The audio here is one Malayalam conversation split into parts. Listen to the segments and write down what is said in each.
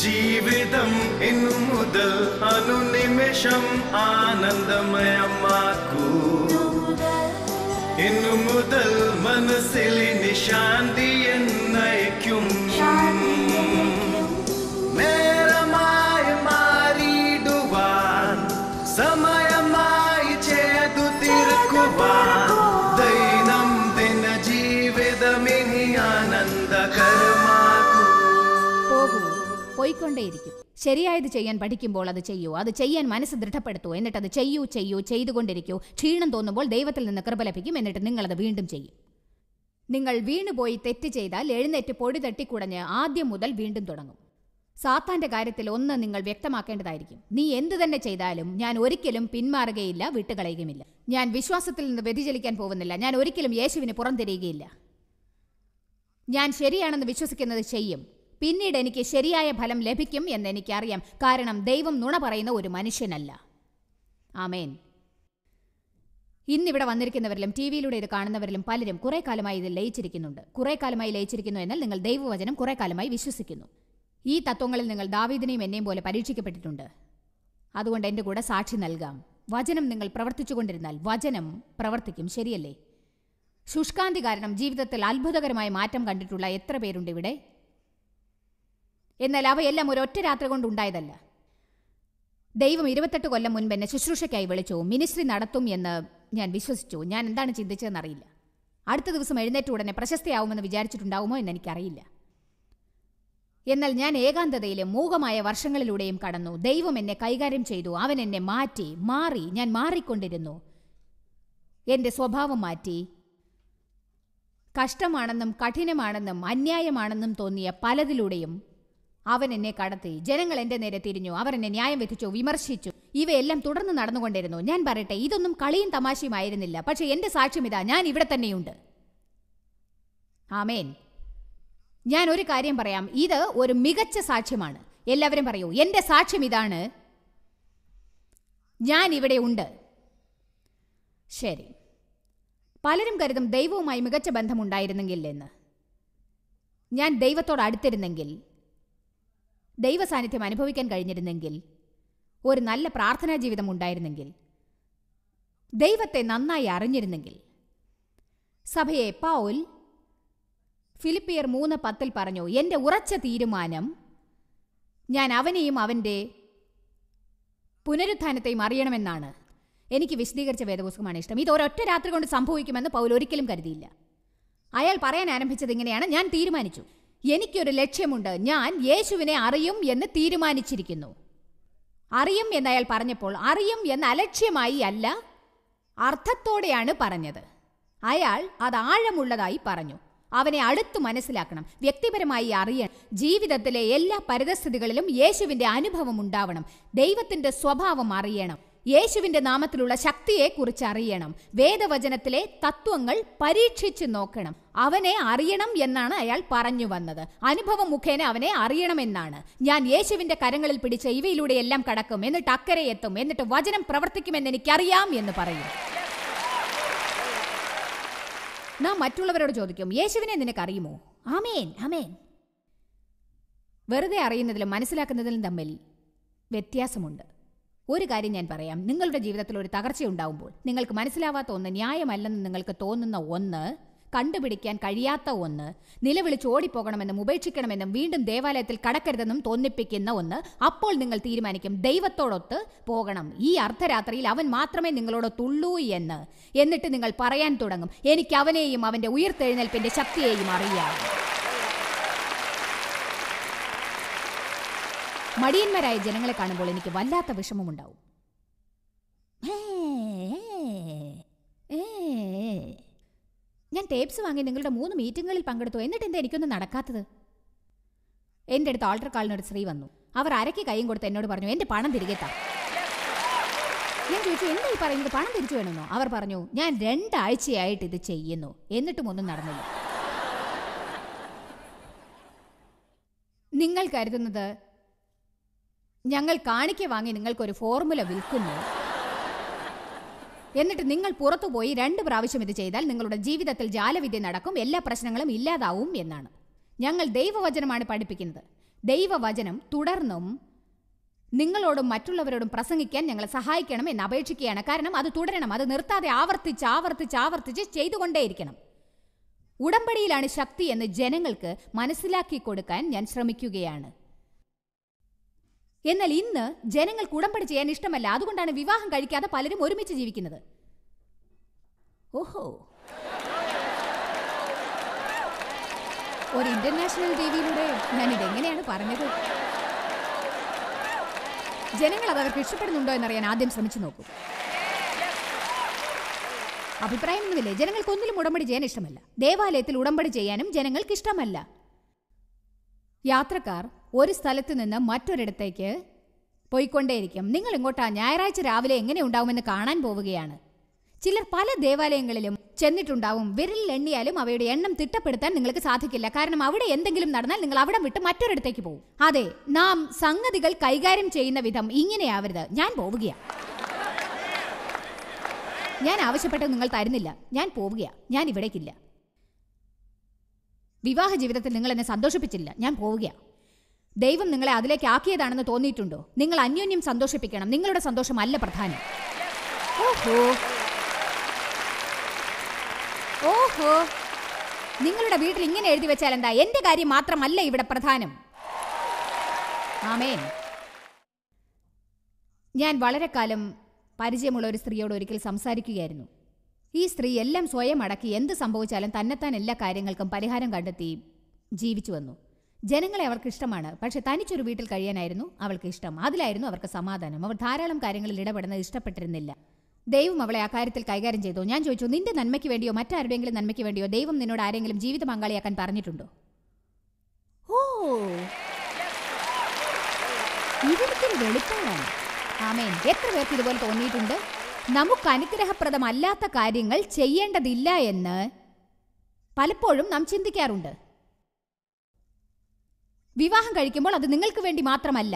ജീവിതം ഇന്നു മുതൽ അനുനിമിഷം ആനന്ദമയമാക്കൂ ഇന്നു മുതൽ മനസ്സിൽ നിശാന്തി എന്ന് കൊണ്ടേയിരിക്കും ശരിയായത് ചെയ്യാൻ പഠിക്കുമ്പോൾ അത് ചെയ്യൂ അത് ചെയ്യാൻ മനസ്സ് ദൃഢപ്പെടുത്തൂ എന്നിട്ട് അത് ചെയ്യൂ ചെയ്യൂ ചെയ്തുകൊണ്ടിരിക്കൂ ക്ഷീണം തോന്നുമ്പോൾ ദൈവത്തിൽ നിന്ന് കൃപ ലഭിക്കും എന്നിട്ട് നിങ്ങളത് വീണ്ടും ചെയ്യും നിങ്ങൾ വീണുപോയി തെറ്റ് ചെയ്താൽ എഴുന്നേറ്റ് പൊടി തട്ടിക്കുടഞ്ഞ് ആദ്യം മുതൽ വീണ്ടും തുടങ്ങും സാത്താന്റെ കാര്യത്തിൽ ഒന്ന് നിങ്ങൾ വ്യക്തമാക്കേണ്ടതായിരിക്കും നീ എന്തു തന്നെ ചെയ്താലും ഞാൻ ഒരിക്കലും പിന്മാറുകയില്ല വിട്ടുകളയുകയുമില്ല ഞാൻ വിശ്വാസത്തിൽ നിന്ന് വ്യതിചലിക്കാൻ പോകുന്നില്ല ഞാൻ ഒരിക്കലും യേശുവിന് പുറംതിരിയുകയില്ല ഞാൻ ശരിയാണെന്ന് വിശ്വസിക്കുന്നത് ചെയ്യും പിന്നീട് എനിക്ക് ശരിയായ ഫലം ലഭിക്കും എന്ന് എനിക്കറിയാം കാരണം ദൈവം നുണ പറയുന്ന ഒരു മനുഷ്യനല്ല ആമേൻ ഇന്നിവിടെ വന്നിരിക്കുന്നവരിലും ടി വിയിലൂടെ ഇത് കാണുന്നവരിലും പലരും കുറേ കാലമായി ഇത് ലയിച്ചിരിക്കുന്നുണ്ട് കുറേ കാലമായി ലയിച്ചിരിക്കുന്നു എന്നാൽ നിങ്ങൾ ദൈവവചനം കുറേ കാലമായി വിശ്വസിക്കുന്നു ഈ തത്വങ്ങളിൽ നിങ്ങൾ ദാവീദിനെയും എന്നെയും പോലെ പരീക്ഷിക്കപ്പെട്ടിട്ടുണ്ട് അതുകൊണ്ട് എൻ്റെ കൂടെ സാക്ഷി നൽകാം വചനം നിങ്ങൾ പ്രവർത്തിച്ചുകൊണ്ടിരുന്നാൽ വചനം പ്രവർത്തിക്കും ശരിയല്ലേ ശുഷ്കാന്തി കാരണം ജീവിതത്തിൽ അത്ഭുതകരമായ മാറ്റം കണ്ടിട്ടുള്ള എത്ര പേരുണ്ട് ഇവിടെ എന്നാൽ അവയെല്ലാം ഒരൊറ്റ രാത്രി ഉണ്ടായതല്ല ദൈവം ഇരുപത്തെട്ട് കൊല്ലം മുൻപ് എന്നെ ശുശ്രൂഷയ്ക്കായി വിളിച്ചു മിനിസ്ട്രി നടത്തും എന്ന് ഞാൻ വിശ്വസിച്ചു ഞാൻ എന്താണ് ചിന്തിച്ചതെന്നറിയില്ല അടുത്ത ദിവസം എഴുന്നേറ്റ ഉടനെ പ്രശസ്തിയാവുമെന്ന് വിചാരിച്ചിട്ടുണ്ടാവുമോ എന്ന് എനിക്കറിയില്ല എന്നാൽ ഞാൻ ഏകാന്തതയിലെ മൂകമായ വർഷങ്ങളിലൂടെയും കടന്നു ദൈവം എന്നെ കൈകാര്യം ചെയ്തു അവൻ എന്നെ മാറ്റി മാറി ഞാൻ മാറിക്കൊണ്ടിരുന്നു എൻ്റെ സ്വഭാവം മാറ്റി കഷ്ടമാണെന്നും കഠിനമാണെന്നും അന്യായമാണെന്നും തോന്നിയ പലതിലൂടെയും അവൻ എന്നെ കടത്തി ജനങ്ങൾ എന്റെ നേരെ തിരിഞ്ഞു അവർ എന്നെ ന്യായം വിധിച്ചു വിമർശിച്ചു ഇവയെല്ലാം തുടർന്ന് നടന്നുകൊണ്ടിരുന്നു ഞാൻ പറയട്ടെ ഇതൊന്നും കളിയും തമാശയും ആയിരുന്നില്ല പക്ഷെ എന്റെ സാക്ഷ്യം ഇതാ ഞാൻ ഇവിടെ തന്നെയുണ്ട് ആമേൻ ഞാൻ ഒരു കാര്യം പറയാം ഇത് ഒരു മികച്ച സാക്ഷ്യമാണ് എല്ലാവരും പറയൂ എന്റെ സാക്ഷ്യം ഇതാണ് ഞാൻ ഇവിടെ ഉണ്ട് ശരി പലരും കരുതും ദൈവവുമായി മികച്ച ബന്ധമുണ്ടായിരുന്നെങ്കിൽ എന്ന് ഞാൻ ദൈവത്തോട് അടുത്തിരുന്നെങ്കിൽ ദൈവസാന്നിധ്യം അനുഭവിക്കാൻ കഴിഞ്ഞിരുന്നെങ്കിൽ ഒരു നല്ല പ്രാർത്ഥനാ ജീവിതം ഉണ്ടായിരുന്നെങ്കിൽ ദൈവത്തെ നന്നായി അറിഞ്ഞിരുന്നെങ്കിൽ സഭയെ പൗൽ ഫിലിപ്പിയർ മൂന്ന് പത്തിൽ പറഞ്ഞു എൻ്റെ ഉറച്ച തീരുമാനം ഞാൻ അവനെയും അവൻ്റെ പുനരുദ്ധാനത്തെയും അറിയണമെന്നാണ് എനിക്ക് വിശദീകരിച്ച വേദപുസ്തകമാണ് ഇഷ്ടം ഇത് ഒരൊറ്റ രാത്രി കൊണ്ട് സംഭവിക്കുമെന്ന് പൗൽ ഒരിക്കലും കരുതിയില്ല അയാൾ പറയാൻ ആരംഭിച്ചത് ഇങ്ങനെയാണ് ഞാൻ തീരുമാനിച്ചു എനിക്കൊരു ലക്ഷ്യമുണ്ട് ഞാൻ യേശുവിനെ അറിയും എന്ന് തീരുമാനിച്ചിരിക്കുന്നു അറിയും എന്നയാൾ പറഞ്ഞപ്പോൾ അറിയും എന്ന അലക്ഷ്യമായി അല്ല അർത്ഥത്തോടെയാണ് പറഞ്ഞത് അയാൾ അത് ആഴമുള്ളതായി പറഞ്ഞു അവനെ അടുത്തു മനസ്സിലാക്കണം വ്യക്തിപരമായി അറിയ ജീവിതത്തിലെ എല്ലാ പരിതസ്ഥിതികളിലും യേശുവിൻ്റെ അനുഭവം ഉണ്ടാവണം ദൈവത്തിൻ്റെ സ്വഭാവം അറിയണം യേശുവിന്റെ നാമത്തിലുള്ള ശക്തിയെ കുറിച്ച് അറിയണം വേദവചനത്തിലെ തത്വങ്ങൾ പരീക്ഷിച്ചു നോക്കണം അവനെ അറിയണം എന്നാണ് അയാൾ പറഞ്ഞു വന്നത് അനുഭവം മുഖേന അവനെ അറിയണമെന്നാണ് ഞാൻ യേശുവിന്റെ കരങ്ങളിൽ പിടിച്ച എല്ലാം കടക്കും എന്നിട്ട് അക്കരെ എത്തും എന്നിട്ട് വചനം പ്രവർത്തിക്കുമെന്ന് എനിക്കറിയാം എന്ന് പറയും നാം മറ്റുള്ളവരോട് ചോദിക്കും യേശുവിനെ നിനക്കറിയുമോ ആമേൻ ആമേൻ വെറുതെ അറിയുന്നതിലും മനസ്സിലാക്കുന്നതിലും തമ്മിൽ വ്യത്യാസമുണ്ട് ഒരു കാര്യം ഞാൻ പറയാം നിങ്ങളുടെ ജീവിതത്തിൽ ഒരു തകർച്ചയുണ്ടാവുമ്പോൾ നിങ്ങൾക്ക് മനസ്സിലാവാത്ത ഒന്ന് ന്യായമല്ലെന്ന് നിങ്ങൾക്ക് തോന്നുന്ന ഒന്ന് കണ്ടുപിടിക്കാൻ കഴിയാത്ത ഒന്ന് നിലവിളിച്ച് ഓടിപ്പോകണമെന്നും ഉപേക്ഷിക്കണമെന്നും വീണ്ടും ദേവാലയത്തിൽ കടക്കരുതെന്നും തോന്നിപ്പിക്കുന്ന ഒന്ന് അപ്പോൾ നിങ്ങൾ തീരുമാനിക്കും ദൈവത്തോടൊത്ത് പോകണം ഈ അർദ്ധരാത്രിയിൽ അവൻ മാത്രമേ നിങ്ങളോടൊത്തുള്ളൂ എന്ന് എന്നിട്ട് നിങ്ങൾ പറയാൻ തുടങ്ങും എനിക്ക് അവനെയും അവൻ്റെ ഉയർത്തെഴുന്നേൽപ്പിൻ്റെ ശക്തിയെയും അറിയാം മടിയന്മാരായ ജനങ്ങളെ കാണുമ്പോൾ എനിക്ക് വല്ലാത്ത വിഷമമുണ്ടാവും ഞാൻ ടേപ്സ് വാങ്ങി നിങ്ങളുടെ മൂന്ന് മീറ്റിങ്ങുകളിൽ പങ്കെടുത്തു എന്നിട്ട് എന്താ എനിക്കൊന്നും നടക്കാത്തത് എൻ്റെ അടുത്ത് ആൾട്ടർ കാളിനൊരു സ്ത്രീ വന്നു അവർ അരക്ക് കൈയും കൊടുത്ത് എന്നോട് പറഞ്ഞു എൻ്റെ പണം തിരികെ താ ഞാൻ ചോദിച്ചു എന്താ ഈ പറയുന്നത് പണം തിരിച്ചു വേണമെന്നോ അവർ പറഞ്ഞു ഞാൻ രണ്ടാഴ്ചയായിട്ട് ഇത് ചെയ്യുന്നു എന്നിട്ടും ഒന്നും നടന്നില്ല നിങ്ങൾ കരുതുന്നത് ഞങ്ങൾ കാണിക്ക വാങ്ങി നിങ്ങൾക്കൊരു ഫോർമുല വിൽക്കുന്നു എന്നിട്ട് നിങ്ങൾ പുറത്തുപോയി രണ്ട് പ്രാവശ്യം ഇത് ചെയ്താൽ നിങ്ങളുടെ ജീവിതത്തിൽ ജാലവിദ്യ നടക്കും എല്ലാ പ്രശ്നങ്ങളും ഇല്ലാതാവും എന്നാണ് ഞങ്ങൾ ദൈവവചനമാണ് പഠിപ്പിക്കുന്നത് ദൈവവചനം തുടർന്നും നിങ്ങളോടും മറ്റുള്ളവരോടും പ്രസംഗിക്കാൻ ഞങ്ങളെ സഹായിക്കണം എന്ന് അപേക്ഷിക്കുകയാണ് കാരണം അത് തുടരണം അത് നിർത്താതെ ആവർത്തിച്ച് ആവർത്തിച്ച് ആവർത്തിച്ച് ചെയ്തുകൊണ്ടേയിരിക്കണം ഉടമ്പടിയിലാണ് ശക്തി എന്ന് ജനങ്ങൾക്ക് മനസ്സിലാക്കി കൊടുക്കാൻ ഞാൻ ശ്രമിക്കുകയാണ് എന്നാൽ ഇന്ന് ജനങ്ങൾക്ക് ഉടമ്പടി ചെയ്യാൻ ഇഷ്ടമല്ല അതുകൊണ്ടാണ് വിവാഹം കഴിക്കാതെ പലരും ഒരുമിച്ച് ജീവിക്കുന്നത് ഓഹോ ഒരു ഇന്റർനാഷണൽ രീതിയിലൂടെ ഞാൻ ഇതെങ്ങനെയാണ് പറഞ്ഞത് ജനങ്ങൾ അത് അവർക്ക് ഇഷ്ടപ്പെടുന്നുണ്ടോ എന്നറിയാൻ ആദ്യം ശ്രമിച്ചു നോക്കൂ അഭിപ്രായമൊന്നുമില്ലേ ജനങ്ങൾക്ക് ഒന്നിലും ഉടമ്പടി ചെയ്യാൻ ഇഷ്ടമല്ല ദേവാലയത്തിൽ ഉടമ്പടി ചെയ്യാനും ജനങ്ങൾക്ക് ഇഷ്ടമല്ല യാത്രക്കാർ ഒരു സ്ഥലത്ത് നിന്ന് മറ്റൊരിടത്തേക്ക് പോയിക്കൊണ്ടേയിരിക്കും നിങ്ങൾ ഇങ്ങോട്ട് ആ ഞായറാഴ്ച രാവിലെ എങ്ങനെ ഉണ്ടാവുമെന്ന് കാണാൻ പോവുകയാണ് ചിലർ പല ദേവാലയങ്ങളിലും ചെന്നിട്ടുണ്ടാവും വിരലിൽ എണ്ണിയാലും അവയുടെ എണ്ണം തിട്ടപ്പെടുത്താൻ നിങ്ങൾക്ക് സാധിക്കില്ല കാരണം അവിടെ എന്തെങ്കിലും നടന്നാൽ നിങ്ങൾ അവിടെ വിട്ട് മറ്റൊരിടത്തേക്ക് പോകും അതെ നാം സംഗതികൾ കൈകാര്യം ചെയ്യുന്ന വിധം ഇങ്ങനെയാവരുത് ഞാൻ പോവുകയാണ് ഞാൻ ആവശ്യപ്പെട്ട നിങ്ങൾ തരുന്നില്ല ഞാൻ പോവുകയാ ഞാൻ ഇവിടേക്കില്ല വിവാഹ ജീവിതത്തിൽ നിങ്ങൾ എന്നെ സന്തോഷിപ്പിച്ചില്ല ഞാൻ പോവുകയാണ് ദൈവം നിങ്ങളെ അതിലേക്ക് ആക്കിയതാണെന്ന് തോന്നിയിട്ടുണ്ടോ നിങ്ങൾ അന്യോന്യം സന്തോഷിപ്പിക്കണം നിങ്ങളുടെ സന്തോഷം അല്ല പ്രധാനം ഓഹോ ഓഹോ നിങ്ങളുടെ വീട്ടിൽ ഇങ്ങനെ എഴുതി വെച്ചാൽ എന്താ എന്റെ കാര്യം മാത്രമല്ല ഇവിടെ പ്രധാനം ആമേൻ ഞാൻ വളരെ കാലം പരിചയമുള്ള ഒരു സ്ത്രീയോട് ഒരിക്കൽ സംസാരിക്കുകയായിരുന്നു ഈ സ്ത്രീ എല്ലാം സ്വയം അടക്കി എന്ത് സംഭവിച്ചാലും തന്നെത്താൻ എല്ലാ കാര്യങ്ങൾക്കും പരിഹാരം കണ്ടെത്തി ജീവിച്ചു വന്നു ജനങ്ങളെ അവർക്ക് ഇഷ്ടമാണ് പക്ഷെ തനിച്ചൊരു വീട്ടിൽ കഴിയാനായിരുന്നു അവൾക്ക് ഇഷ്ടം അതിലായിരുന്നു അവർക്ക് സമാധാനം അവർ ധാരാളം കാര്യങ്ങളിൽ ഇടപെടുന്നത് ഇഷ്ടപ്പെട്ടിരുന്നില്ല ദൈവം അവളെ ആ കാര്യത്തിൽ കൈകാര്യം ചെയ്തു ഞാൻ ചോദിച്ചു നിന്റെ നന്മയ്ക്ക് വേണ്ടിയോ മറ്റാരുടെയെങ്കിലും നന്മയ്ക്ക് വേണ്ടിയോ ദൈവം നിന്നോട് ആരെങ്കിലും ജീവിത പങ്കാളിയാക്കാൻ പറഞ്ഞിട്ടുണ്ടോ ഓ ഇവർക്കൊരു ആമേൻ എത്ര പേർക്ക് ഇതുപോലെ തോന്നിയിട്ടുണ്ട് നമുക്ക് അനുഗ്രഹപ്രദമല്ലാത്ത കാര്യങ്ങൾ ചെയ്യേണ്ടതില്ല എന്ന് പലപ്പോഴും നാം ചിന്തിക്കാറുണ്ട് വിവാഹം കഴിക്കുമ്പോൾ അത് നിങ്ങൾക്ക് വേണ്ടി മാത്രമല്ല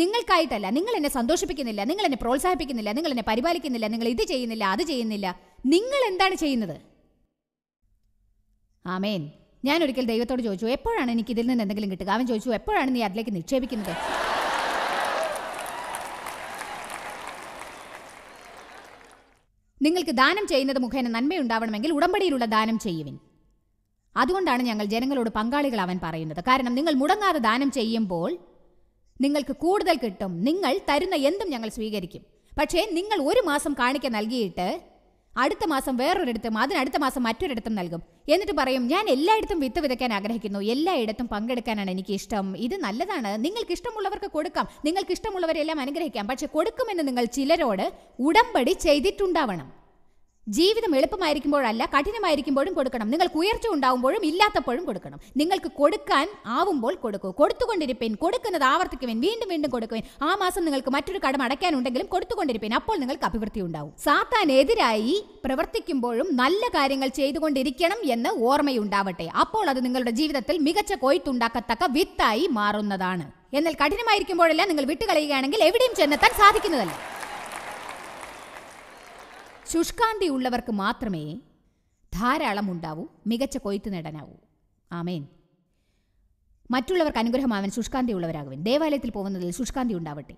നിങ്ങൾക്കായിട്ടല്ല നിങ്ങൾ എന്നെ സന്തോഷിപ്പിക്കുന്നില്ല നിങ്ങൾ എന്നെ പ്രോത്സാഹിപ്പിക്കുന്നില്ല നിങ്ങൾ എന്നെ പരിപാലിക്കുന്നില്ല നിങ്ങൾ ഇത് ചെയ്യുന്നില്ല അത് ചെയ്യുന്നില്ല നിങ്ങൾ എന്താണ് ചെയ്യുന്നത് ആമേൻ ഞാൻ ഒരിക്കൽ ദൈവത്തോട് ചോദിച്ചു എപ്പോഴാണ് എനിക്ക് ഇതിൽ നിന്ന് എന്തെങ്കിലും കിട്ടുക അവൻ ചോദിച്ചു എപ്പോഴാണ് നീ അതിലേക്ക് നിക്ഷേപിക്കുന്നത് നിങ്ങൾക്ക് ദാനം ചെയ്യുന്നത് മുഖേന നന്മയുണ്ടാവണമെങ്കിൽ ഉടമ്പടിയിലുള്ള ദാനം ചെയ്യുവിൻ അതുകൊണ്ടാണ് ഞങ്ങൾ ജനങ്ങളോട് പങ്കാളികളാവാൻ പറയുന്നത് കാരണം നിങ്ങൾ മുടങ്ങാതെ ദാനം ചെയ്യുമ്പോൾ നിങ്ങൾക്ക് കൂടുതൽ കിട്ടും നിങ്ങൾ തരുന്ന എന്തും ഞങ്ങൾ സ്വീകരിക്കും പക്ഷേ നിങ്ങൾ ഒരു മാസം കാണിക്ക നൽകിയിട്ട് അടുത്ത മാസം വേറൊരിടത്തും അതിനടുത്ത മാസം മറ്റൊരിടത്തും നൽകും എന്നിട്ട് പറയും ഞാൻ എല്ലായിടത്തും വിത്ത് വിതയ്ക്കാൻ ആഗ്രഹിക്കുന്നു എല്ലായിടത്തും പങ്കെടുക്കാനാണ് എനിക്ക് ഇഷ്ടം ഇത് നല്ലതാണ് നിങ്ങൾക്ക് ഇഷ്ടമുള്ളവർക്ക് കൊടുക്കാം നിങ്ങൾക്ക് ഇഷ്ടമുള്ളവരെല്ലാം അനുഗ്രഹിക്കാം പക്ഷെ കൊടുക്കുമെന്ന് നിങ്ങൾ ചിലരോട് ഉടമ്പടി ചെയ്തിട്ടുണ്ടാവണം ജീവിതം എളുപ്പമായിരിക്കുമ്പോഴല്ല കഠിനമായിരിക്കുമ്പോഴും കൊടുക്കണം നിങ്ങൾക്ക് ഉയർച്ച ഉണ്ടാവുമ്പോഴും ഇല്ലാത്തപ്പോഴും കൊടുക്കണം നിങ്ങൾക്ക് കൊടുക്കാൻ ആവുമ്പോൾ കൊടുക്കൂ കൊടുത്തുകൊണ്ടിരിപ്പേൻ കൊടുക്കുന്നത് ആവർത്തിക്കുവേൻ വീണ്ടും വീണ്ടും കൊടുക്കുവേൻ ആ മാസം നിങ്ങൾക്ക് മറ്റൊരു കടം അടയ്ക്കാനുണ്ടെങ്കിലും കൊടുത്തുകൊണ്ടിരിപ്പേൻ അപ്പോൾ നിങ്ങൾക്ക് അഭിവൃദ്ധി ഉണ്ടാവും എതിരായി പ്രവർത്തിക്കുമ്പോഴും നല്ല കാര്യങ്ങൾ ചെയ്തുകൊണ്ടിരിക്കണം എന്ന് ഓർമ്മയുണ്ടാവട്ടെ അപ്പോൾ അത് നിങ്ങളുടെ ജീവിതത്തിൽ മികച്ച കൊയ്ത്തുണ്ടാക്കത്തക്ക വിത്തായി മാറുന്നതാണ് എന്നാൽ കഠിനമായിരിക്കുമ്പോഴെല്ലാം നിങ്ങൾ വിട്ടുകളയുകയാണെങ്കിൽ എവിടെയും ചെന്നെത്താൻ സാധിക്കുന്നതല്ല ശുഷ്കാന്തിയുള്ളവർക്ക് മാത്രമേ ധാരാളം ഉണ്ടാവൂ മികച്ച കൊയ്ത്ത് നേടാനാവൂ ആമേൻ മറ്റുള്ളവർക്ക് അനുഗ്രഹമാവൻ ശുഷ്കാന്തി ഉള്ളവരാകുവൻ ദേവാലയത്തിൽ പോകുന്നതിൽ ശുഷ്കാന്തി ഉണ്ടാവട്ടെ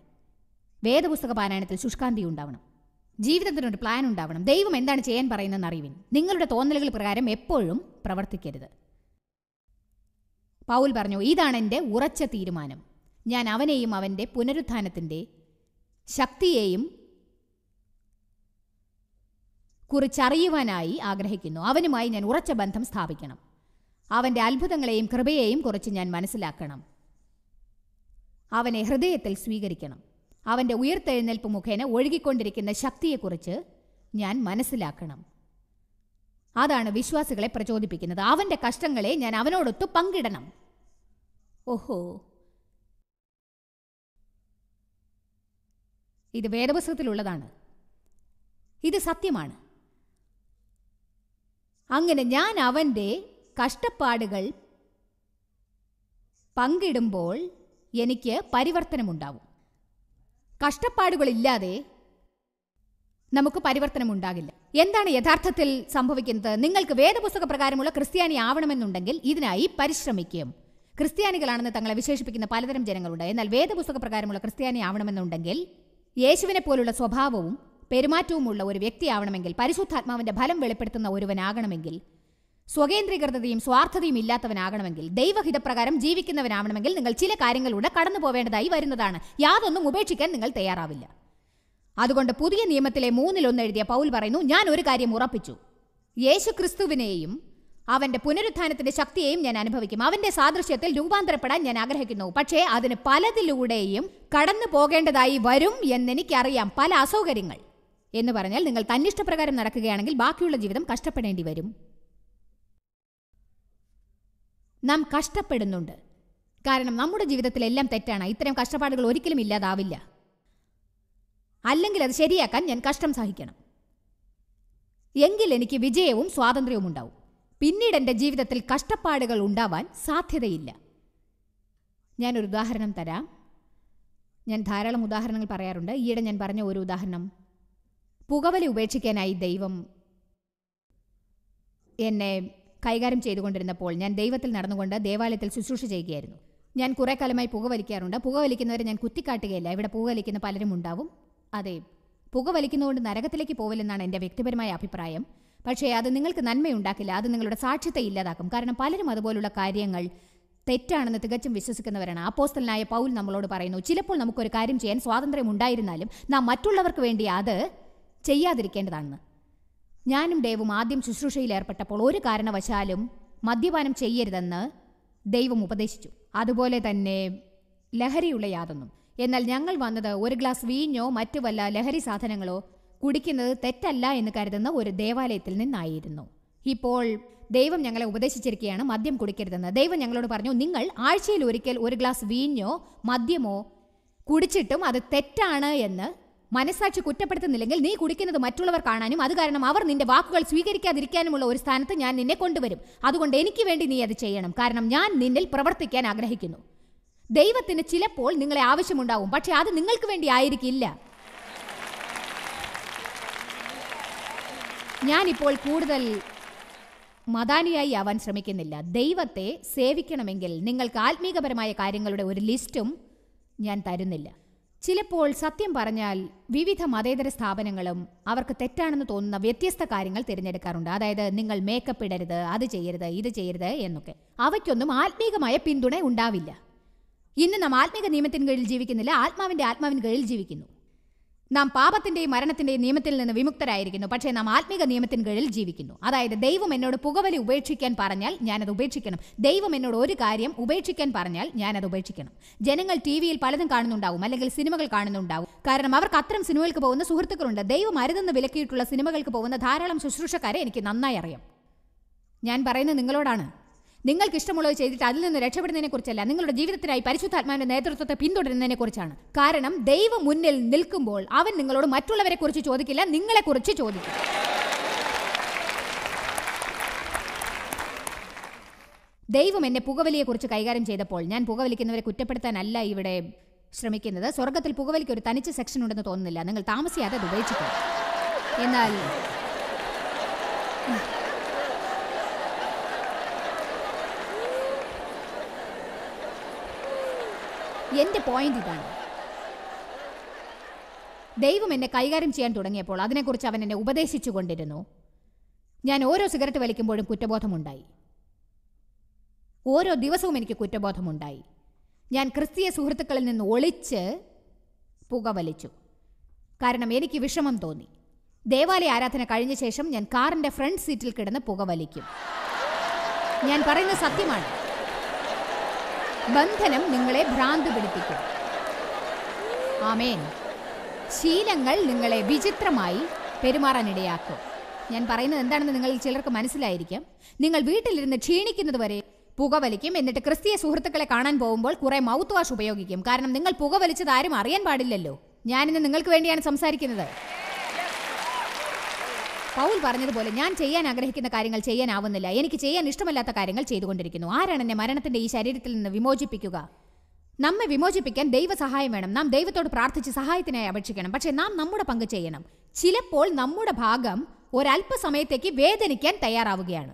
വേദപുസ്തക പാരായണത്തിൽ ശുഷ്കാന്തി ഉണ്ടാവണം ജീവിതത്തിനൊരു പ്ലാൻ ഉണ്ടാവണം ദൈവം എന്താണ് ചെയ്യാൻ പറയുന്നതെന്ന് അറിവിൻ നിങ്ങളുടെ തോന്നലുകൾ പ്രകാരം എപ്പോഴും പ്രവർത്തിക്കരുത് പൗൽ പറഞ്ഞു ഇതാണ് എൻ്റെ ഉറച്ച തീരുമാനം ഞാൻ അവനെയും അവൻ്റെ പുനരുത്ഥാനത്തിൻ്റെ ശക്തിയെയും കുറിച്ചറിയുവാനായി ആഗ്രഹിക്കുന്നു അവനുമായി ഞാൻ ഉറച്ച ബന്ധം സ്ഥാപിക്കണം അവൻ്റെ അത്ഭുതങ്ങളെയും കൃപയെയും കുറിച്ച് ഞാൻ മനസ്സിലാക്കണം അവനെ ഹൃദയത്തിൽ സ്വീകരിക്കണം അവൻ്റെ ഉയർത്തെഴുന്നേൽപ്പ് മുഖേന ഒഴുകിക്കൊണ്ടിരിക്കുന്ന ശക്തിയെക്കുറിച്ച് ഞാൻ മനസ്സിലാക്കണം അതാണ് വിശ്വാസികളെ പ്രചോദിപ്പിക്കുന്നത് അവൻ്റെ കഷ്ടങ്ങളെ ഞാൻ അവനോടൊത്ത് പങ്കിടണം ഓഹോ ഇത് വേദപുസ്തകത്തിലുള്ളതാണ് ഇത് സത്യമാണ് അങ്ങനെ ഞാൻ അവൻ്റെ കഷ്ടപ്പാടുകൾ പങ്കിടുമ്പോൾ എനിക്ക് പരിവർത്തനമുണ്ടാവും കഷ്ടപ്പാടുകളില്ലാതെ നമുക്ക് പരിവർത്തനമുണ്ടാകില്ല എന്താണ് യഥാർത്ഥത്തിൽ സംഭവിക്കുന്നത് നിങ്ങൾക്ക് വേദപുസ്തക പ്രകാരമുള്ള ക്രിസ്ത്യാനി ആവണമെന്നുണ്ടെങ്കിൽ ഇതിനായി പരിശ്രമിക്കും ക്രിസ്ത്യാനികളാണെന്ന് തങ്ങളെ വിശേഷിപ്പിക്കുന്ന പലതരം ജനങ്ങളുണ്ട് എന്നാൽ വേദപുസ്തക പ്രകാരമുള്ള ക്രിസ്ത്യാനി ആവണമെന്നുണ്ടെങ്കിൽ യേശുവിനെ പോലുള്ള സ്വഭാവവും പെരുമാറ്റവുമുള്ള ഒരു വ്യക്തിയാവണമെങ്കിൽ പരിശുദ്ധാത്മാവിന്റെ ഫലം വെളിപ്പെടുത്തുന്ന ഒരുവനാകണമെങ്കിൽ സ്വകേന്ദ്രീകൃതയും സ്വാർത്ഥതയും ഇല്ലാത്തവനാകണമെങ്കിൽ ദൈവഹിതപ്രകാരം ജീവിക്കുന്നവനാവണമെങ്കിൽ നിങ്ങൾ ചില കാര്യങ്ങളിലൂടെ കടന്നു പോവേണ്ടതായി വരുന്നതാണ് യാതൊന്നും ഉപേക്ഷിക്കാൻ നിങ്ങൾ തയ്യാറാവില്ല അതുകൊണ്ട് പുതിയ നിയമത്തിലെ മൂന്നിലൊന്നെഴുതിയ പൗൽ പറയുന്നു ഞാൻ ഒരു കാര്യം ഉറപ്പിച്ചു യേശു ക്രിസ്തുവിനെയും അവന്റെ പുനരുത്ഥാനത്തിന്റെ ശക്തിയെയും ഞാൻ അനുഭവിക്കും അവന്റെ സാദൃശ്യത്തിൽ രൂപാന്തരപ്പെടാൻ ഞാൻ ആഗ്രഹിക്കുന്നു പക്ഷേ അതിന് പലതിലൂടെയും കടന്നു പോകേണ്ടതായി വരും എന്നെനിക്കറിയാം പല അസൗകര്യങ്ങൾ എന്ന് പറഞ്ഞാൽ നിങ്ങൾ തന്നിഷ്ടപ്രകാരം നടക്കുകയാണെങ്കിൽ ബാക്കിയുള്ള ജീവിതം കഷ്ടപ്പെടേണ്ടി വരും നാം കഷ്ടപ്പെടുന്നുണ്ട് കാരണം നമ്മുടെ ജീവിതത്തിലെല്ലാം തെറ്റാണ് ഇത്തരം കഷ്ടപ്പാടുകൾ ഒരിക്കലും ഇല്ലാതാവില്ല അല്ലെങ്കിൽ അത് ശരിയാക്കാൻ ഞാൻ കഷ്ടം സഹിക്കണം എങ്കിൽ എനിക്ക് വിജയവും സ്വാതന്ത്ര്യവും ഉണ്ടാവും പിന്നീട് എൻ്റെ ജീവിതത്തിൽ കഷ്ടപ്പാടുകൾ ഉണ്ടാവാൻ സാധ്യതയില്ല ഞാനൊരു ഉദാഹരണം തരാം ഞാൻ ധാരാളം ഉദാഹരണങ്ങൾ പറയാറുണ്ട് ഈയിടെ ഞാൻ പറഞ്ഞ ഒരു ഉദാഹരണം പുകവലി ഉപേക്ഷിക്കാനായി ദൈവം എന്നെ കൈകാര്യം ചെയ്തുകൊണ്ടിരുന്നപ്പോൾ ഞാൻ ദൈവത്തിൽ നടന്നുകൊണ്ട് ദേവാലയത്തിൽ ശുശ്രൂഷ ചെയ്യുകയായിരുന്നു ഞാൻ കുറേ കാലമായി പുകവലിക്കാറുണ്ട് പുകവലിക്കുന്നവരെ ഞാൻ കുത്തിക്കാട്ടുകയില്ല ഇവിടെ പുകവലിക്കുന്ന പലരും ഉണ്ടാവും അതെ പുകവലിക്കുന്നതുകൊണ്ട് നരകത്തിലേക്ക് പോവില്ലെന്നാണ് എൻ്റെ വ്യക്തിപരമായ അഭിപ്രായം പക്ഷേ അത് നിങ്ങൾക്ക് നന്മയുണ്ടാക്കില്ല അത് നിങ്ങളുടെ സാക്ഷ്യത്തെ ഇല്ലാതാക്കും കാരണം പലരും അതുപോലുള്ള കാര്യങ്ങൾ തെറ്റാണെന്ന് തികച്ചും വിശ്വസിക്കുന്നവരാണ് അപ്പോസ്റ്റലിനായ പൗൽ നമ്മളോട് പറയുന്നു ചിലപ്പോൾ നമുക്കൊരു കാര്യം ചെയ്യാൻ സ്വാതന്ത്ര്യം ഉണ്ടായിരുന്നാലും നാം മറ്റുള്ളവർക്ക് വേണ്ടി അത് ചെയ്യാതിരിക്കേണ്ടതാണെന്ന് ഞാനും ദേവും ആദ്യം ശുശ്രൂഷയിൽ ഏർപ്പെട്ടപ്പോൾ ഒരു കാരണവശാലും മദ്യപാനം ചെയ്യരുതെന്ന് ദൈവം ഉപദേശിച്ചു അതുപോലെ തന്നെ ലഹരിയുള്ള യാതൊന്നും എന്നാൽ ഞങ്ങൾ വന്നത് ഒരു ഗ്ലാസ് വീഞ്ഞോ മറ്റു വല്ല ലഹരി സാധനങ്ങളോ കുടിക്കുന്നത് തെറ്റല്ല എന്ന് കരുതുന്ന ഒരു ദേവാലയത്തിൽ നിന്നായിരുന്നു ഇപ്പോൾ ദൈവം ഞങ്ങളെ ഉപദേശിച്ചിരിക്കുകയാണ് മദ്യം കുടിക്കരുതെന്ന് ദൈവം ഞങ്ങളോട് പറഞ്ഞു നിങ്ങൾ ആഴ്ചയിൽ ഒരിക്കൽ ഒരു ഗ്ലാസ് വീഞ്ഞോ മദ്യമോ കുടിച്ചിട്ടും അത് തെറ്റാണ് എന്ന് മനസ്സാക്ഷി കുറ്റപ്പെടുത്തുന്നില്ലെങ്കിൽ നീ കുടിക്കുന്നത് മറ്റുള്ളവർ കാണാനും അത് കാരണം അവർ നിന്റെ വാക്കുകൾ സ്വീകരിക്കാതിരിക്കാനുമുള്ള ഒരു സ്ഥാനത്ത് ഞാൻ നിന്നെ കൊണ്ടുവരും അതുകൊണ്ട് എനിക്ക് വേണ്ടി നീ അത് ചെയ്യണം കാരണം ഞാൻ നിന്നിൽ പ്രവർത്തിക്കാൻ ആഗ്രഹിക്കുന്നു ദൈവത്തിന് ചിലപ്പോൾ നിങ്ങളെ ആവശ്യമുണ്ടാവും പക്ഷെ അത് നിങ്ങൾക്ക് വേണ്ടി ആയിരിക്കില്ല ഞാനിപ്പോൾ കൂടുതൽ മതാനിയായി ആവാൻ ശ്രമിക്കുന്നില്ല ദൈവത്തെ സേവിക്കണമെങ്കിൽ നിങ്ങൾക്ക് ആത്മീകപരമായ കാര്യങ്ങളുടെ ഒരു ലിസ്റ്റും ഞാൻ തരുന്നില്ല ചിലപ്പോൾ സത്യം പറഞ്ഞാൽ വിവിധ മതേതര സ്ഥാപനങ്ങളും അവർക്ക് തെറ്റാണെന്ന് തോന്നുന്ന വ്യത്യസ്ത കാര്യങ്ങൾ തിരഞ്ഞെടുക്കാറുണ്ട് അതായത് നിങ്ങൾ മേക്കപ്പ് ഇടരുത് അത് ചെയ്യരുത് ഇത് ചെയ്യരുത് എന്നൊക്കെ അവയ്ക്കൊന്നും ആത്മീകമായ പിന്തുണ ഉണ്ടാവില്ല ഇന്ന് നാം ആത്മീക നിയമത്തിൻ കീഴിൽ ജീവിക്കുന്നില്ല ആത്മാവിന്റെ ആത്മാവിൻ കീഴിൽ ജീവിക്കുന്നു നാം പാപത്തിന്റെയും മരണത്തിന്റെയും നിയമത്തിൽ നിന്ന് വിമുക്തരായിരിക്കുന്നു പക്ഷേ നാം ആത്മീക നിയമത്തിന് കീഴിൽ ജീവിക്കുന്നു അതായത് ദൈവം എന്നോട് പുകവലി ഉപേക്ഷിക്കാൻ പറഞ്ഞാൽ ഞാനത് ഉപേക്ഷിക്കണം ദൈവം എന്നോട് ഒരു കാര്യം ഉപേക്ഷിക്കാൻ പറഞ്ഞാൽ ഞാനത് ഉപേക്ഷിക്കണം ജനങ്ങൾ ടി വിയിൽ പലതും കാണുന്നുണ്ടാവും അല്ലെങ്കിൽ സിനിമകൾ കാണുന്നുണ്ടാവും കാരണം അവർക്ക് അത്തരം സിനിമകൾക്ക് പോകുന്ന സുഹൃത്തുക്കളുണ്ട് ദൈവം അരുതെന്ന് വിലക്കിയിട്ടുള്ള സിനിമകൾക്ക് പോകുന്ന ധാരാളം ശുശ്രൂഷക്കാരെ എനിക്ക് നന്നായി അറിയാം ഞാൻ പറയുന്നത് നിങ്ങളോടാണ് നിങ്ങൾക്ക് ഇഷ്ടമുള്ളത് ചെയ്തിട്ട് അതിൽ നിന്ന് രക്ഷപ്പെടുന്നതിനെ കുറിച്ചല്ല നിങ്ങളുടെ ജീവിതത്തിനായി പരിശുദ്ധാത്മാവിന്റെ നേതൃത്വത്തെ പിന്തുടരുന്നതിനെ കുറിച്ചാണ് കാരണം ദൈവം മുന്നിൽ നിൽക്കുമ്പോൾ അവൻ നിങ്ങളോട് മറ്റുള്ളവരെ കുറിച്ച് ചോദിക്കില്ല നിങ്ങളെ കുറിച്ച് ചോദിക്കും ദൈവം എന്നെ പുകവലിയെക്കുറിച്ച് കൈകാര്യം ചെയ്തപ്പോൾ ഞാൻ പുകവലിക്കുന്നവരെ കുറ്റപ്പെടുത്താനല്ല ഇവിടെ ശ്രമിക്കുന്നത് സ്വർഗത്തിൽ പുകവലിക്ക് ഒരു തനിച്ച് സെക്ഷൻ ഉണ്ടെന്ന് തോന്നുന്നില്ല നിങ്ങൾ താമസിയാതെ അത് ഉപയോഗിച്ചിട്ടുണ്ട് എന്നാൽ എന്റെ പോയിന്റ് ഇതാണ് ദൈവം എന്നെ കൈകാര്യം ചെയ്യാൻ തുടങ്ങിയപ്പോൾ അതിനെക്കുറിച്ച് അവൻ എന്നെ ഉപദേശിച്ചു കൊണ്ടിരുന്നു ഞാൻ ഓരോ സിഗരറ്റ് വലിക്കുമ്പോഴും കുറ്റബോധമുണ്ടായി ഓരോ ദിവസവും എനിക്ക് കുറ്റബോധമുണ്ടായി ഞാൻ ക്രിസ്തീയ സുഹൃത്തുക്കളിൽ നിന്ന് ഒളിച്ച് പുകവലിച്ചു കാരണം എനിക്ക് വിഷമം തോന്നി ദേവാലയ ആരാധന കഴിഞ്ഞ ശേഷം ഞാൻ കാറിൻ്റെ ഫ്രണ്ട് സീറ്റിൽ കിടന്ന് പുകവലിക്കും ഞാൻ പറയുന്ന സത്യമാണ് ബന്ധനം നിങ്ങളെ ഭ്രാന്ത് പിടിപ്പിക്കും ആമേൻ ശീലങ്ങൾ നിങ്ങളെ വിചിത്രമായി പെരുമാറാനിടയാക്കും ഞാൻ പറയുന്നത് എന്താണെന്ന് നിങ്ങളിൽ ചിലർക്ക് മനസ്സിലായിരിക്കും നിങ്ങൾ വീട്ടിലിരുന്ന് ക്ഷീണിക്കുന്നത് വരെ പുകവലിക്കും എന്നിട്ട് ക്രിസ്തീയ സുഹൃത്തുക്കളെ കാണാൻ പോകുമ്പോൾ കുറെ മൗത്ത് വാഷ് ഉപയോഗിക്കും കാരണം നിങ്ങൾ പുകവലിച്ചത് ആരും അറിയാൻ പാടില്ലല്ലോ ഞാനിന്ന് നിങ്ങൾക്ക് വേണ്ടിയാണ് സംസാരിക്കുന്നത് പൗൽ പറഞ്ഞതുപോലെ ഞാൻ ചെയ്യാൻ ആഗ്രഹിക്കുന്ന കാര്യങ്ങൾ ചെയ്യാനാവുന്നില്ല എനിക്ക് ചെയ്യാൻ ഇഷ്ടമല്ലാത്ത കാര്യങ്ങൾ ചെയ്തുകൊണ്ടിരിക്കുന്നു ആരാണ് എന്നെ മരണത്തിന്റെ ഈ ശരീരത്തിൽ നിന്ന് വിമോചിപ്പിക്കുക നമ്മെ വിമോചിപ്പിക്കാൻ സഹായം വേണം നാം ദൈവത്തോട് പ്രാർത്ഥിച്ച് സഹായത്തിനായി അപേക്ഷിക്കണം പക്ഷേ നാം നമ്മുടെ പങ്ക് ചെയ്യണം ചിലപ്പോൾ നമ്മുടെ ഭാഗം ഒരല്പസമയത്തേക്ക് വേദനിക്കാൻ തയ്യാറാവുകയാണ്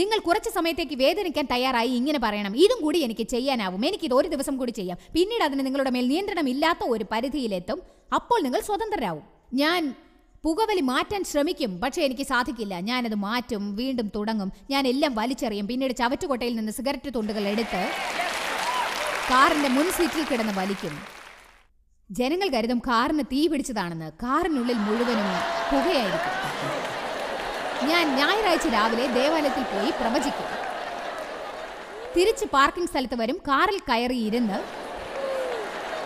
നിങ്ങൾ കുറച്ച് സമയത്തേക്ക് വേദനിക്കാൻ തയ്യാറായി ഇങ്ങനെ പറയണം ഇതും കൂടി എനിക്ക് ചെയ്യാനാവും എനിക്കിത് ഒരു ദിവസം കൂടി ചെയ്യാം പിന്നീട് അതിന് നിങ്ങളുടെ മേൽ നിയന്ത്രണം ഇല്ലാത്ത ഒരു പരിധിയിലെത്തും അപ്പോൾ നിങ്ങൾ സ്വതന്ത്രരാകും ഞാൻ പുകവലി മാറ്റാൻ ശ്രമിക്കും പക്ഷേ എനിക്ക് സാധിക്കില്ല ഞാനത് മാറ്റും വീണ്ടും തുടങ്ങും ഞാൻ എല്ലാം വലിച്ചെറിയും പിന്നീട് ചവറ്റുകൊട്ടയിൽ നിന്ന് സിഗരറ്റ് തുണ്ടുകൾ എടുത്ത് കാറിന്റെ മുൻ സീറ്റിൽ കിടന്ന് വലിക്കും ജനങ്ങൾ കരുതും കാറിന് തീ പിടിച്ചതാണെന്ന് കാറിനുള്ളിൽ മുഴുവനും പുകയായിരിക്കും ഞാൻ ഞായറാഴ്ച രാവിലെ ദേവാലയത്തിൽ പോയി പ്രവചിക്കും തിരിച്ച് പാർക്കിംഗ് സ്ഥലത്ത് വരും കാറിൽ കയറി ഇരുന്ന്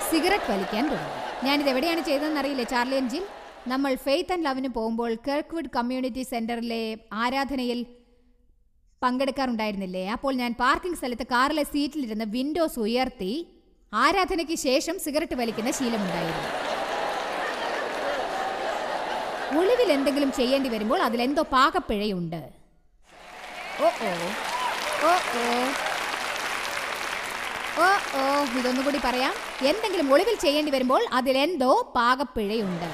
സിഗരറ്റ് വലിക്കാൻ തുടങ്ങും ഞാനിത് എവിടെയാണ് ചെയ്തതെന്നറിയില്ല ചാർലിയൻ എൻജിൽ നമ്മൾ ഫെയ്ത്ത് ആൻഡ് ലവിന് പോകുമ്പോൾ കെർക്ക്വുഡ് കമ്മ്യൂണിറ്റി സെന്ററിലെ ആരാധനയിൽ പങ്കെടുക്കാറുണ്ടായിരുന്നില്ലേ അപ്പോൾ ഞാൻ പാർക്കിംഗ് സ്ഥലത്ത് കാറിലെ സീറ്റിലിരുന്ന് വിൻഡോസ് ഉയർത്തി ആരാധനയ്ക്ക് ശേഷം സിഗരറ്റ് വലിക്കുന്ന ശീലമുണ്ടായിരുന്നു ഒളിവിൽ എന്തെങ്കിലും ചെയ്യേണ്ടി വരുമ്പോൾ അതിലെന്തോ പാകപ്പിഴയുണ്ട് ഓ ഓ ഓ ഓ ഇതൊന്നുകൂടി പറയാം എന്തെങ്കിലും ഒളിവിൽ ചെയ്യേണ്ടി വരുമ്പോൾ അതിലെന്തോ പാകപ്പിഴയുണ്ട്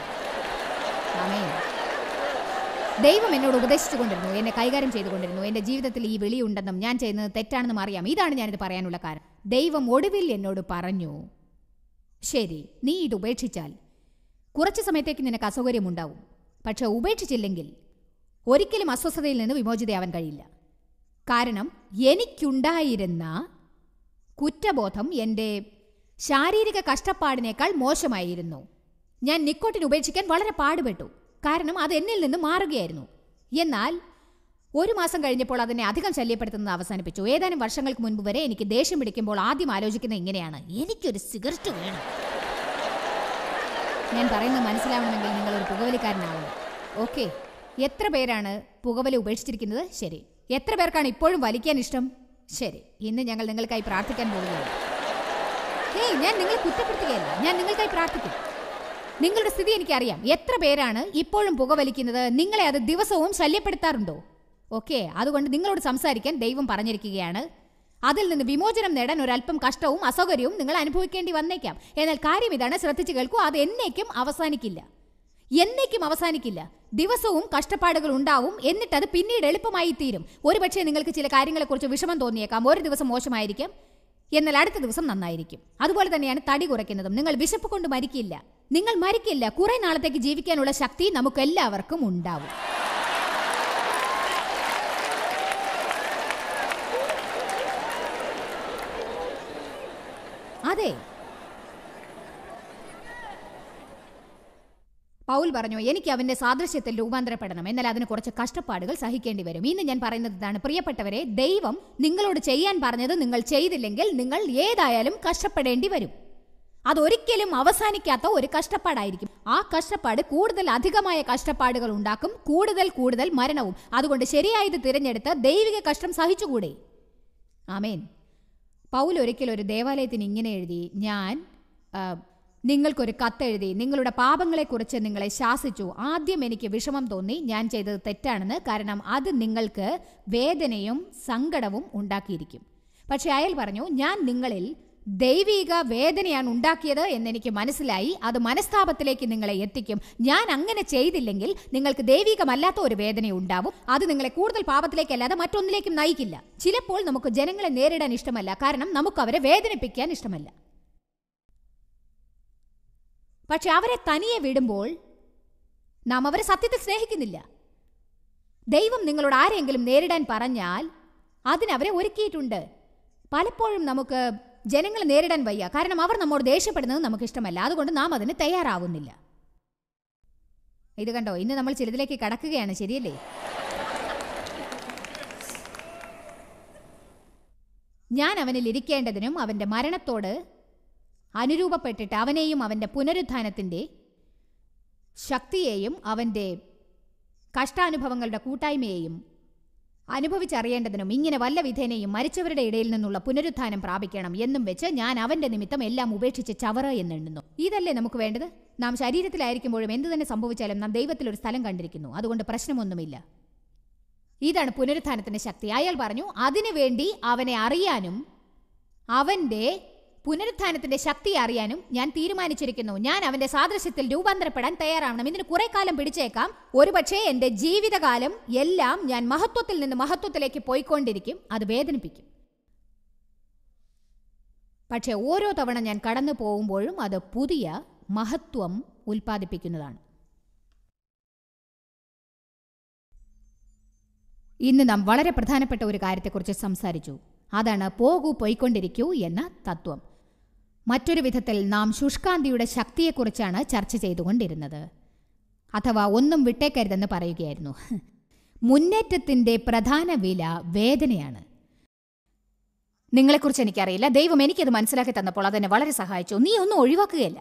ദൈവം എന്നോട് ഉപദേശിച്ചുകൊണ്ടിരുന്നു എന്നെ കൈകാര്യം ചെയ്തുകൊണ്ടിരുന്നു എൻ്റെ ജീവിതത്തിൽ ഈ വിളിയുണ്ടെന്നും ഞാൻ ചെയ്യുന്നത് തെറ്റാണെന്നും അറിയാം ഇതാണ് ഞാനിത് പറയാനുള്ള കാരണം ദൈവം ഒടുവിൽ എന്നോട് പറഞ്ഞു ശരി നീ ഇത് ഉപേക്ഷിച്ചാൽ കുറച്ച് സമയത്തേക്ക് നിനക്ക് അസൗകര്യമുണ്ടാവും പക്ഷേ ഉപേക്ഷിച്ചില്ലെങ്കിൽ ഒരിക്കലും അസ്വസ്ഥതയിൽ നിന്ന് വിമോചിതയാവാൻ കഴിയില്ല കാരണം എനിക്കുണ്ടായിരുന്ന കുറ്റബോധം എൻ്റെ ശാരീരിക കഷ്ടപ്പാടിനേക്കാൾ മോശമായിരുന്നു ഞാൻ നിക്കോട്ടിൻ ഉപേക്ഷിക്കാൻ വളരെ പാടുപെട്ടു കാരണം അത് എന്നിൽ നിന്ന് മാറുകയായിരുന്നു എന്നാൽ ഒരു മാസം കഴിഞ്ഞപ്പോൾ അതിനെ അധികം ശല്യപ്പെടുത്തുന്നത് അവസാനിപ്പിച്ചു ഏതാനും വർഷങ്ങൾക്ക് മുൻപ് വരെ എനിക്ക് ദേഷ്യം പിടിക്കുമ്പോൾ ആദ്യം ആലോചിക്കുന്നത് ഇങ്ങനെയാണ് എനിക്കൊരു സിഗരറ്റ് വേണം ഞാൻ പറയുന്നത് മനസ്സിലാവണമെങ്കിൽ നിങ്ങൾ ഒരു പുകവലിക്കാരനാവണം ഓക്കെ എത്ര പേരാണ് പുകവലി ഉപേക്ഷിച്ചിരിക്കുന്നത് ശരി എത്ര പേർക്കാണ് ഇപ്പോഴും വലിക്കാൻ ഇഷ്ടം ശരി ഇന്ന് ഞങ്ങൾ നിങ്ങൾക്കായി പ്രാർത്ഥിക്കാൻ പോവുകയാണ് ഏയ് ഞാൻ നിങ്ങളെ കുറ്റപ്പെടുത്തുകയല്ല ഞാൻ നിങ്ങൾക്കായി പ്രാർത്ഥിക്കും നിങ്ങളുടെ സ്ഥിതി എനിക്കറിയാം എത്ര പേരാണ് ഇപ്പോഴും പുകവലിക്കുന്നത് നിങ്ങളെ അത് ദിവസവും ശല്യപ്പെടുത്താറുണ്ടോ ഓക്കെ അതുകൊണ്ട് നിങ്ങളോട് സംസാരിക്കാൻ ദൈവം പറഞ്ഞിരിക്കുകയാണ് അതിൽ നിന്ന് വിമോചനം നേടാൻ ഒരല്പം കഷ്ടവും അസൗകര്യവും നിങ്ങൾ അനുഭവിക്കേണ്ടി വന്നേക്കാം എന്നാൽ കാര്യം ഇതാണ് ശ്രദ്ധിച്ചു കേൾക്കൂ അത് എന്നേക്കും അവസാനിക്കില്ല എന്നേക്കും അവസാനിക്കില്ല ദിവസവും കഷ്ടപ്പാടുകൾ ഉണ്ടാവും എന്നിട്ട് അത് പിന്നീട് എളുപ്പമായി തീരും ഒരുപക്ഷെ നിങ്ങൾക്ക് ചില കാര്യങ്ങളെക്കുറിച്ച് വിഷമം തോന്നിയേക്കാം ഒരു ദിവസം മോശമായിരിക്കും എന്നാൽ അടുത്ത ദിവസം നന്നായിരിക്കും അതുപോലെ തന്നെയാണ് തടി കുറയ്ക്കുന്നതും നിങ്ങൾ വിശപ്പ് കൊണ്ട് മരിക്കില്ല നിങ്ങൾ മരിക്കില്ല കുറെ നാളത്തേക്ക് ജീവിക്കാനുള്ള ശക്തി നമുക്ക് എല്ലാവർക്കും ഉണ്ടാവും അതെ പൗൽ പറഞ്ഞു എനിക്ക് അവന്റെ സാദൃശ്യത്തിൽ രൂപാന്തരപ്പെടണം എന്നാൽ അതിന് കുറച്ച് കഷ്ടപ്പാടുകൾ സഹിക്കേണ്ടി വരും ഇന്ന് ഞാൻ പറയുന്നത് ഇതാണ് പ്രിയപ്പെട്ടവരെ ദൈവം നിങ്ങളോട് ചെയ്യാൻ പറഞ്ഞത് നിങ്ങൾ ചെയ്തില്ലെങ്കിൽ നിങ്ങൾ ഏതായാലും കഷ്ടപ്പെടേണ്ടി വരും അതൊരിക്കലും അവസാനിക്കാത്ത ഒരു കഷ്ടപ്പാടായിരിക്കും ആ കഷ്ടപ്പാട് കൂടുതൽ അധികമായ കഷ്ടപ്പാടുകൾ ഉണ്ടാക്കും കൂടുതൽ കൂടുതൽ മരണവും അതുകൊണ്ട് ശരിയായത് തിരഞ്ഞെടുത്ത് ദൈവിക കഷ്ടം സഹിച്ചുകൂടെ ആമേൻ പൗൽ ഒരിക്കൽ ഒരു ദേവാലയത്തിന് ഇങ്ങനെ എഴുതി ഞാൻ നിങ്ങൾക്കൊരു കത്തെഴുതി നിങ്ങളുടെ പാപങ്ങളെക്കുറിച്ച് നിങ്ങളെ ശാസിച്ചു ആദ്യം എനിക്ക് വിഷമം തോന്നി ഞാൻ ചെയ്തത് തെറ്റാണെന്ന് കാരണം അത് നിങ്ങൾക്ക് വേദനയും സങ്കടവും ഉണ്ടാക്കിയിരിക്കും പക്ഷേ അയാൾ പറഞ്ഞു ഞാൻ നിങ്ങളിൽ ദൈവിക വേദനയാണ് ഉണ്ടാക്കിയത് എന്നെനിക്ക് മനസ്സിലായി അത് മനസ്താപത്തിലേക്ക് നിങ്ങളെ എത്തിക്കും ഞാൻ അങ്ങനെ ചെയ്തില്ലെങ്കിൽ നിങ്ങൾക്ക് ദൈവികമല്ലാത്ത ഒരു വേദന ഉണ്ടാവും അത് നിങ്ങളെ കൂടുതൽ പാപത്തിലേക്കല്ലാതെ മറ്റൊന്നിലേക്കും നയിക്കില്ല ചിലപ്പോൾ നമുക്ക് ജനങ്ങളെ നേരിടാൻ ഇഷ്ടമല്ല കാരണം നമുക്ക് അവരെ വേദനിപ്പിക്കാൻ ഇഷ്ടമല്ല പക്ഷെ അവരെ തനിയെ വിടുമ്പോൾ നാം അവരെ സത്യത്തിൽ സ്നേഹിക്കുന്നില്ല ദൈവം നിങ്ങളോട് ആരെങ്കിലും നേരിടാൻ പറഞ്ഞാൽ അതിനവരെ ഒരുക്കിയിട്ടുണ്ട് പലപ്പോഴും നമുക്ക് ജനങ്ങൾ നേരിടാൻ വയ്യ കാരണം അവർ നമ്മോട് ദേഷ്യപ്പെടുന്നത് നമുക്ക് ഇഷ്ടമല്ല അതുകൊണ്ട് നാം അതിന് തയ്യാറാവുന്നില്ല ഇത് കണ്ടോ ഇന്ന് നമ്മൾ ചിലതിലേക്ക് കടക്കുകയാണ് ശരിയല്ലേ ഞാൻ അവനിൽ ഇരിക്കേണ്ടതിനും അവൻ്റെ മരണത്തോട് അനുരൂപപ്പെട്ടിട്ട് അവനെയും അവൻ്റെ പുനരുദ്ധാനത്തിൻ്റെ ശക്തിയെയും അവൻ്റെ കഷ്ടാനുഭവങ്ങളുടെ കൂട്ടായ്മയെയും അനുഭവിച്ചറിയേണ്ടതിനും ഇങ്ങനെ വല്ല വിധേനയും മരിച്ചവരുടെ ഇടയിൽ നിന്നുള്ള പുനരുത്ഥാനം പ്രാപിക്കണം എന്നും വെച്ച് ഞാൻ അവന്റെ നിമിത്തം എല്ലാം ഉപേക്ഷിച്ച് ചവറ എന്നെണ്ണുന്നു ഇതല്ലേ നമുക്ക് വേണ്ടത് നാം ശരീരത്തിലായിരിക്കുമ്പോഴും എന്തു തന്നെ സംഭവിച്ചാലും നാം ദൈവത്തിൽ ഒരു സ്ഥലം കണ്ടിരിക്കുന്നു അതുകൊണ്ട് പ്രശ്നമൊന്നുമില്ല ഇതാണ് പുനരുത്ഥാനത്തിന്റെ ശക്തി അയാൾ പറഞ്ഞു അതിനുവേണ്ടി അവനെ അറിയാനും അവന്റെ പുനരുത്ഥാനത്തിന്റെ ശക്തി അറിയാനും ഞാൻ തീരുമാനിച്ചിരിക്കുന്നു ഞാൻ അവന്റെ സാദൃശ്യത്തിൽ രൂപാന്തരപ്പെടാൻ തയ്യാറാവണം ഇതിന് കുറെ കാലം പിടിച്ചേക്കാം ഒരുപക്ഷെ എന്റെ ജീവിതകാലം എല്ലാം ഞാൻ മഹത്വത്തിൽ നിന്ന് മഹത്വത്തിലേക്ക് പോയിക്കൊണ്ടിരിക്കും അത് വേദനിപ്പിക്കും പക്ഷേ ഓരോ തവണ ഞാൻ കടന്നു പോകുമ്പോഴും അത് പുതിയ മഹത്വം ഉൽപ്പാദിപ്പിക്കുന്നതാണ് ഇന്ന് നാം വളരെ പ്രധാനപ്പെട്ട ഒരു കാര്യത്തെക്കുറിച്ച് സംസാരിച്ചു അതാണ് പോകൂ പോയിക്കൊണ്ടിരിക്കൂ എന്ന തത്വം മറ്റൊരു വിധത്തിൽ നാം ശുഷ്കാന്തിയുടെ ശക്തിയെക്കുറിച്ചാണ് ചർച്ച ചെയ്തുകൊണ്ടിരുന്നത് അഥവാ ഒന്നും വിട്ടേക്കരുതെന്ന് പറയുകയായിരുന്നു മുന്നേറ്റത്തിൻ്റെ പ്രധാന വില വേദനയാണ് നിങ്ങളെക്കുറിച്ച് എനിക്കറിയില്ല ദൈവം എനിക്കത് മനസ്സിലാക്കി തന്നപ്പോൾ അതെന്നെ വളരെ സഹായിച്ചു നീ ഒന്നും ഒഴിവാക്കുകയല്ല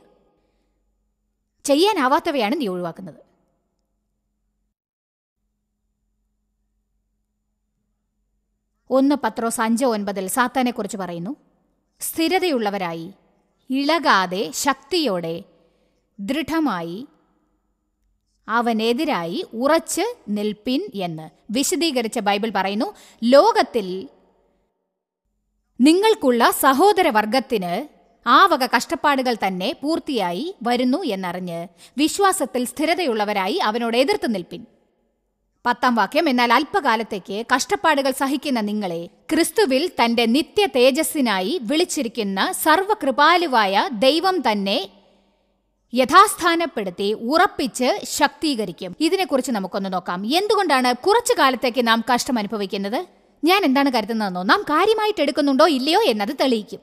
ചെയ്യാനാവാത്തവയാണ് നീ ഒഴിവാക്കുന്നത് ഒന്ന് പത്രോ സഞ്ചോ ഒൻപതിൽ സാത്താനെക്കുറിച്ച് പറയുന്നു സ്ഥിരതയുള്ളവരായി ഇളകാതെ ശക്തിയോടെ ദൃഢമായി അവനെതിരായി ഉറച്ച് നിൽപ്പിൻ എന്ന് വിശദീകരിച്ച ബൈബിൾ പറയുന്നു ലോകത്തിൽ നിങ്ങൾക്കുള്ള സഹോദരവർഗത്തിന് ആ വക കഷ്ടപ്പാടുകൾ തന്നെ പൂർത്തിയായി വരുന്നു എന്നറിഞ്ഞ് വിശ്വാസത്തിൽ സ്ഥിരതയുള്ളവരായി അവനോട് എതിർത്ത് നിൽപ്പിൻ പത്താം വാക്യം എന്നാൽ അല്പകാലത്തേക്ക് കഷ്ടപ്പാടുകൾ സഹിക്കുന്ന നിങ്ങളെ ക്രിസ്തുവിൽ തന്റെ നിത്യ തേജസ്സിനായി വിളിച്ചിരിക്കുന്ന സർവകൃപാലുവായ ദൈവം തന്നെ യഥാസ്ഥാനപ്പെടുത്തി ഉറപ്പിച്ച് ശക്തീകരിക്കും ഇതിനെക്കുറിച്ച് നമുക്കൊന്ന് നോക്കാം എന്തുകൊണ്ടാണ് കുറച്ചു കാലത്തേക്ക് നാം കഷ്ടം അനുഭവിക്കുന്നത് ഞാൻ എന്താണ് കരുതുന്നതെന്നോ നാം കാര്യമായിട്ട് എടുക്കുന്നുണ്ടോ ഇല്ലയോ എന്നത് തെളിയിക്കും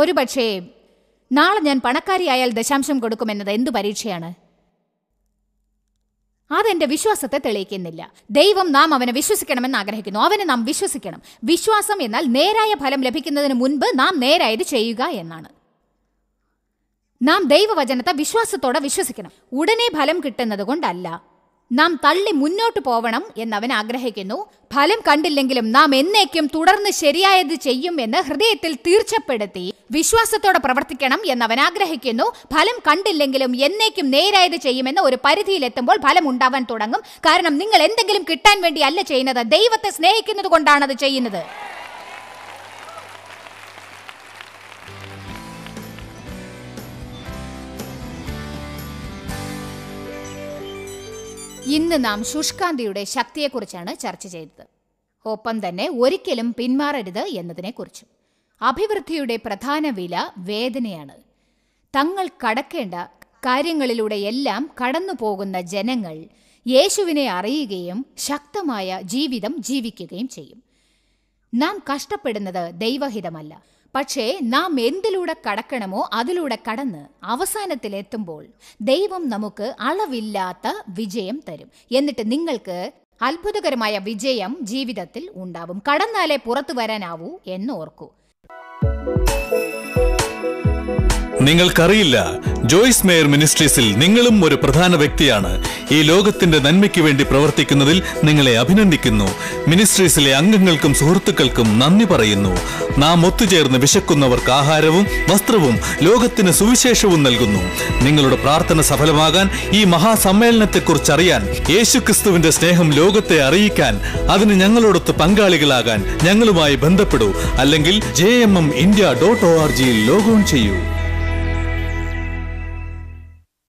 ഒരുപക്ഷേ നാളെ ഞാൻ പണക്കാരിയായാൽ ദശാംശം കൊടുക്കുമെന്നത് എന്തു പരീക്ഷയാണ് അതെന്റെ വിശ്വാസത്തെ തെളിയിക്കുന്നില്ല ദൈവം നാം അവനെ വിശ്വസിക്കണമെന്ന് ആഗ്രഹിക്കുന്നു അവനെ നാം വിശ്വസിക്കണം വിശ്വാസം എന്നാൽ നേരായ ഫലം ലഭിക്കുന്നതിന് മുൻപ് നാം നേരായത് ചെയ്യുക എന്നാണ് നാം ദൈവവചനത്തെ വിശ്വാസത്തോടെ വിശ്വസിക്കണം ഉടനെ ഫലം കിട്ടുന്നത് കൊണ്ടല്ല നാം തള്ളി മുന്നോട്ട് പോവണം എന്നവൻ ആഗ്രഹിക്കുന്നു ഫലം കണ്ടില്ലെങ്കിലും നാം എന്നേക്കും തുടർന്ന് ശരിയായത് ചെയ്യും എന്ന് ഹൃദയത്തിൽ തീർച്ചപ്പെടുത്തി വിശ്വാസത്തോടെ പ്രവർത്തിക്കണം എന്നവൻ ആഗ്രഹിക്കുന്നു ഫലം കണ്ടില്ലെങ്കിലും എന്നേക്കും നേരായത് ചെയ്യുമെന്ന് ഒരു പരിധിയിലെത്തുമ്പോൾ ഫലം ഉണ്ടാവാൻ തുടങ്ങും കാരണം നിങ്ങൾ എന്തെങ്കിലും കിട്ടാൻ വേണ്ടി അല്ല ചെയ്യുന്നത് ദൈവത്തെ സ്നേഹിക്കുന്നത് കൊണ്ടാണ് അത് ചെയ്യുന്നത് ഇന്ന് നാം ശുഷ്കാന്തിയുടെ ശക്തിയെക്കുറിച്ചാണ് ചർച്ച ചെയ്തത് ഒപ്പം തന്നെ ഒരിക്കലും പിന്മാറരുത് എന്നതിനെക്കുറിച്ചും അഭിവൃദ്ധിയുടെ പ്രധാന വില വേദനയാണ് തങ്ങൾ കടക്കേണ്ട കാര്യങ്ങളിലൂടെയെല്ലാം കടന്നു പോകുന്ന ജനങ്ങൾ യേശുവിനെ അറിയുകയും ശക്തമായ ജീവിതം ജീവിക്കുകയും ചെയ്യും നാം കഷ്ടപ്പെടുന്നത് ദൈവഹിതമല്ല പക്ഷേ നാം എന്തിലൂടെ കടക്കണമോ അതിലൂടെ കടന്ന് അവസാനത്തിലെത്തുമ്പോൾ ദൈവം നമുക്ക് അളവില്ലാത്ത വിജയം തരും എന്നിട്ട് നിങ്ങൾക്ക് അത്ഭുതകരമായ വിജയം ജീവിതത്തിൽ ഉണ്ടാവും കടന്നാലേ പുറത്തു വരാനാവൂ എന്ന് എന്നോർക്കൂ നിങ്ങൾക്കറിയില്ല ജോയ്സ് മേയർ മിനിസ്ട്രീസിൽ നിങ്ങളും ഒരു പ്രധാന വ്യക്തിയാണ് ഈ ലോകത്തിന്റെ നന്മയ്ക്ക് വേണ്ടി പ്രവർത്തിക്കുന്നതിൽ നിങ്ങളെ അഭിനന്ദിക്കുന്നു മിനിസ്ട്രീസിലെ അംഗങ്ങൾക്കും സുഹൃത്തുക്കൾക്കും നന്ദി പറയുന്നു നാം ഒത്തുചേർന്ന് വിശക്കുന്നവർക്ക് ആഹാരവും വസ്ത്രവും ലോകത്തിന് സുവിശേഷവും നൽകുന്നു നിങ്ങളുടെ പ്രാർത്ഥന സഫലമാകാൻ ഈ മഹാസമ്മേളനത്തെക്കുറിച്ച് അറിയാൻ യേശുക്രിസ്തുവിന്റെ സ്നേഹം ലോകത്തെ അറിയിക്കാൻ അതിന് ഞങ്ങളോടൊത്ത് പങ്കാളികളാകാൻ ഞങ്ങളുമായി ബന്ധപ്പെടൂ അല്ലെങ്കിൽ J M M India dot O R ജിയിൽ ലോഗോൺ ചെയ്യൂ